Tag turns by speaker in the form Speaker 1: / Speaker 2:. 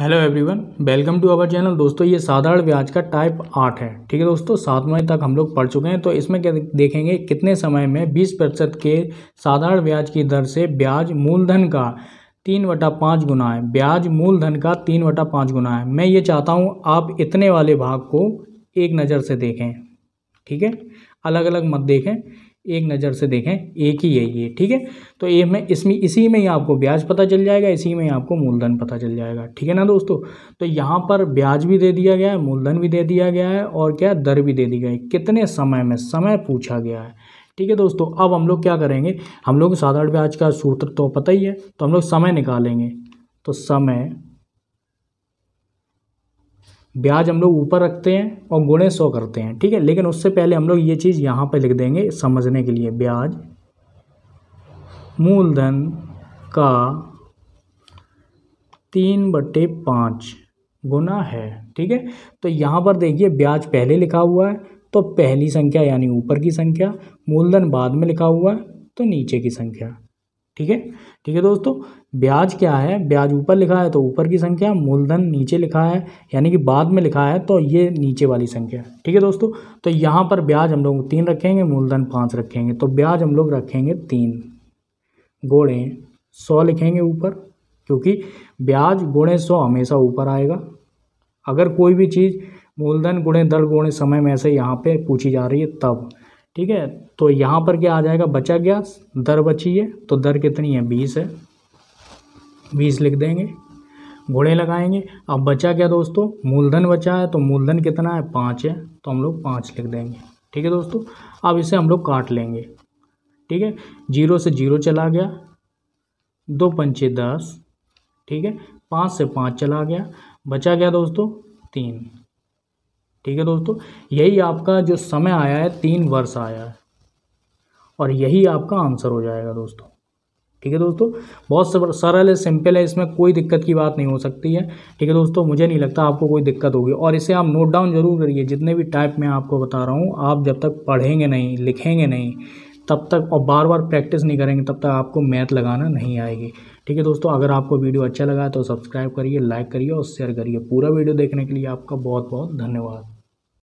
Speaker 1: hello everyone welcome to our channel दोस्तों ये साधारण ब्याज का टाइप आठ है ठीक है दोस्तों सात मई तक हम लोग पढ़ चुके हैं तो इसमें क्या देखेंगे कितने समय में बीस प्रतिशत के साधारण ब्याज की दर से ब्याज मूलधन का तीन वटा पाँच गुना है ब्याज मूलधन का तीन वटा पाँच गुना है मैं ये चाहता हूँ आप इतने वाले भाग को एक नज़र से देखें ठीक है अलग अलग मत देखें एक नज़र से देखें एक ही है ये ठीक है तो ये में इसमें इसी में ही आपको ब्याज पता चल जाएगा इसी में ही आपको मूलधन पता चल जाएगा ठीक है ना दोस्तों तो यहाँ पर ब्याज भी दे दिया गया है मूलधन भी दे दिया गया है और क्या दर भी दे दी गई कितने समय में समय पूछा गया है ठीक है दोस्तों अब हम लोग क्या करेंगे हम लोग साधारण ब्याज का सूत्र तो पता ही है तो हम लोग समय निकालेंगे तो समय ब्याज हम लोग ऊपर रखते हैं और गुणे सौ करते हैं ठीक है लेकिन उससे पहले हम लोग ये चीज़ यहाँ पर लिख देंगे समझने के लिए ब्याज मूलधन का तीन बटे पाँच गुना है ठीक है तो यहाँ पर देखिए ब्याज पहले लिखा हुआ है तो पहली संख्या यानी ऊपर की संख्या मूलधन बाद में लिखा हुआ है तो नीचे की संख्या ठीक है ठीक है दोस्तों ब्याज क्या है ब्याज ऊपर लिखा है तो ऊपर की संख्या मूलधन नीचे लिखा है यानी कि बाद में लिखा है तो ये नीचे वाली संख्या ठीक है दोस्तों तो यहाँ पर ब्याज हम लोग तीन रखेंगे मूलधन पाँच रखेंगे तो ब्याज हम लोग रखेंगे तीन गोड़े सौ लिखेंगे ऊपर क्योंकि ब्याज गुणे सौ हमेशा ऊपर आएगा अगर कोई भी चीज़ मूलधन गुणे दर गुणे समय में ऐसे यहाँ पे पूछी जा रही है तब ठीक है तो यहाँ पर क्या आ जाएगा बचा गया दर बची है तो दर कितनी है बीस है बीस लिख देंगे घोड़े लगाएंगे अब बचा क्या दोस्तों मूलधन बचा है तो मूलधन कितना है पाँच है तो हम लोग पाँच लिख देंगे ठीक है दोस्तों अब इसे हम लोग काट लेंगे ठीक है जीरो से जीरो चला गया दो पंचे दस ठीक है पाँच से पाँच चला गया बचा गया दोस्तों तीन ठीक है दोस्तों यही आपका जो समय आया है तीन वर्ष आया है और यही आपका आंसर हो जाएगा दोस्तों ठीक है दोस्तों बहुत सरल है सिंपल है इसमें कोई दिक्कत की बात नहीं हो सकती है ठीक है दोस्तों मुझे नहीं लगता आपको कोई दिक्कत होगी और इसे आप नोट डाउन जरूर करिए जितने भी टाइप में आपको बता रहा हूँ आप जब तक पढ़ेंगे नहीं लिखेंगे नहीं तब तक और बार बार प्रैक्टिस नहीं करेंगे तब तक आपको मैथ लगाना नहीं आएगी ठीक है दोस्तों अगर आपको वीडियो अच्छा लगा तो सब्सक्राइब करिए लाइक करिए और शेयर करिए पूरा वीडियो देखने के लिए आपका बहुत बहुत धन्यवाद